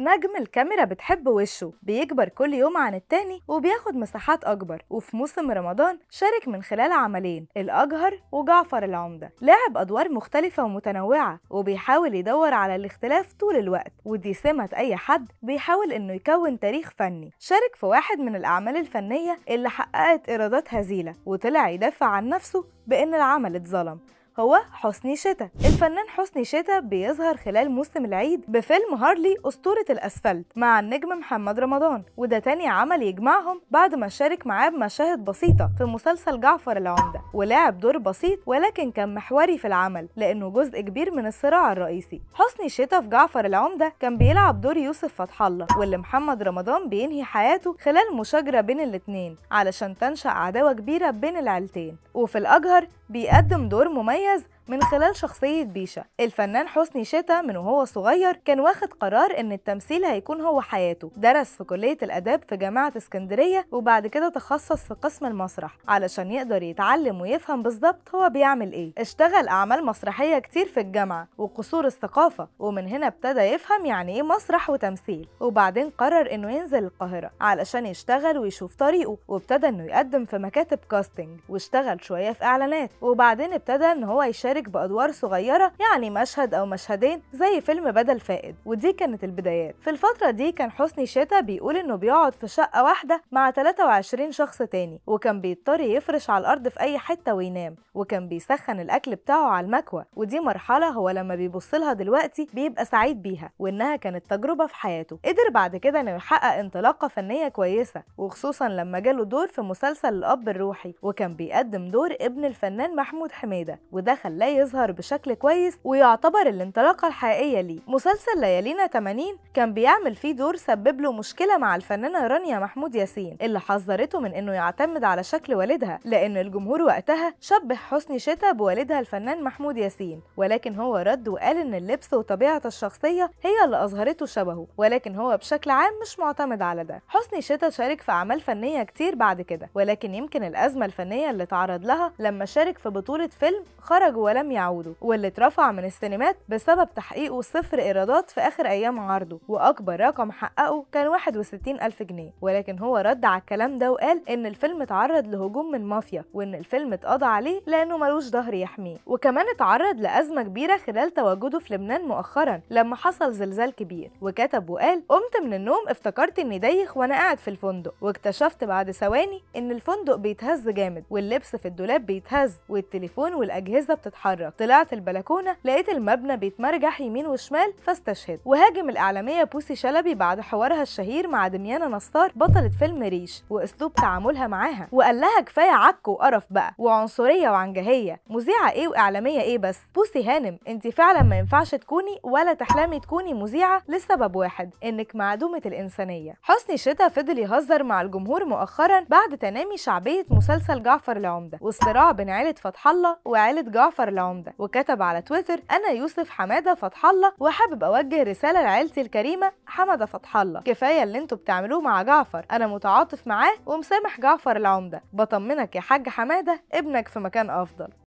نجم الكاميرا بتحب وشه بيكبر كل يوم عن التاني وبياخد مساحات أكبر وفي موسم رمضان شارك من خلال عملين الأجهر وجعفر العمدة لعب أدوار مختلفة ومتنوعة وبيحاول يدور على الاختلاف طول الوقت ودي سمة أي حد بيحاول إنه يكون تاريخ فني شارك في واحد من الأعمال الفنية اللي حققت إيرادات هزيلة وطلع يدافع عن نفسه بإن العمل اتظلم هو حسني شتا الفنان حسني شتا بيظهر خلال موسم العيد بفيلم هارلي أسطورة الأسفلت مع النجم محمد رمضان وده تاني عمل يجمعهم بعد ما شارك معاه بمشاهد بسيطة في مسلسل جعفر العمدة ولعب دور بسيط ولكن كان محوري في العمل لأنه جزء كبير من الصراع الرئيسي حسني شتا في جعفر العمدة كان بيلعب دور يوسف فتح الله واللي محمد رمضان بينهي حياته خلال مشاجرة بين الاتنين علشان تنشأ عداوة كبيرة بين العيلتين وفي الأجهر بيقدم دور مميز من خلال شخصية بيشا الفنان حسني شتا من وهو صغير كان واخد قرار ان التمثيل هيكون هو حياته درس في كلية الاداب في جامعة اسكندرية وبعد كده تخصص في قسم المسرح علشان يقدر يتعلم ويفهم بالظبط هو بيعمل ايه اشتغل اعمال مسرحية كتير في الجامعة وقصور الثقافة ومن هنا ابتدى يفهم يعني ايه مسرح وتمثيل وبعدين قرر انه ينزل القاهرة علشان يشتغل ويشوف طريقه وابتدى انه يقدم في مكاتب كاستنج واشتغل شوية في اعلانات وبعدين ابتدى ان هو يشارك وبيشارك بأدوار صغيرة يعني مشهد أو مشهدين زي فيلم بدل فائد ودي كانت البدايات في الفترة دي كان حسني شتا بيقول إنه بيقعد في شقة واحدة مع 23 شخص تاني وكان بيضطر يفرش على الأرض في أي حتة وينام وكان بيسخن الأكل بتاعه على المكوى ودي مرحلة هو لما بيبص لها دلوقتي بيبقى سعيد بيها وإنها كانت تجربة في حياته قدر بعد كده إنه يحقق انطلاقة فنية كويسة وخصوصا لما جاله دور في مسلسل الأب الروحي وكان بيقدم دور ابن الفنان محمود حميدة وده لا يظهر بشكل كويس ويعتبر الانطلاقة الحقيقية ليه مسلسل ليالينا 80 كان بيعمل فيه دور سبب له مشكلة مع الفنانة رانيا محمود ياسين اللي حذرته من انه يعتمد على شكل والدها لان الجمهور وقتها شبه حسني شتا بوالدها الفنان محمود ياسين ولكن هو رد وقال ان اللبس وطبيعة الشخصية هي اللي اظهرته شبهه ولكن هو بشكل عام مش معتمد على ده حسني شتا شارك في اعمال فنية كتير بعد كده ولكن يمكن الازمة الفنية اللي تعرض لها لما شارك في بطولة فيلم خرج ولم يعودوا واللي اترفع من السينمات بسبب تحقيقه صفر إيرادات في آخر أيام عرضه وأكبر رقم حققه كان 61 ألف جنيه ولكن هو رد على الكلام ده وقال إن الفيلم اتعرض لهجوم من مافيا وإن الفيلم اتقضى عليه لأنه ملوش ظهر يحميه وكمان اتعرض لأزمة كبيرة خلال تواجده في لبنان مؤخرا لما حصل زلزال كبير وكتب وقال قمت من النوم افتكرت إني دايخ وأنا قاعد في الفندق واكتشفت بعد ثواني إن الفندق بيتهز جامد واللبس في الدولاب بيتهز والتليفون والأجهزة بتتحرك بتتحرك طلعت البلكونه لقيت المبنى بيتمرجح يمين وشمال فاستشهد وهاجم الاعلاميه بوسي شلبي بعد حوارها الشهير مع دميانه نصار بطله فيلم ريش واسلوب تعاملها معاها وقال لها كفايه عك وقرف بقى وعنصريه وعنجهيه مذيعه ايه واعلاميه ايه بس بوسي هانم انت فعلا ما ينفعش تكوني ولا تحلمي تكوني مذيعه لسبب واحد انك معدومه الانسانيه حسني شتا فضل يهزر مع الجمهور مؤخرا بعد تنامي شعبيه مسلسل جعفر العمده والصراع بين عيله فتح الله وعيله جعفر العمدة وكتب على تويتر أنا يوسف حمادة فتح الله وحابب أوجه رسالة لعيلتي الكريمة حمادة فتح الله كفاية اللي انتوا بتعملوه مع جعفر أنا متعاطف معاه ومسامح جعفر العمدة بطمنك يا حاج حمادة ابنك في مكان أفضل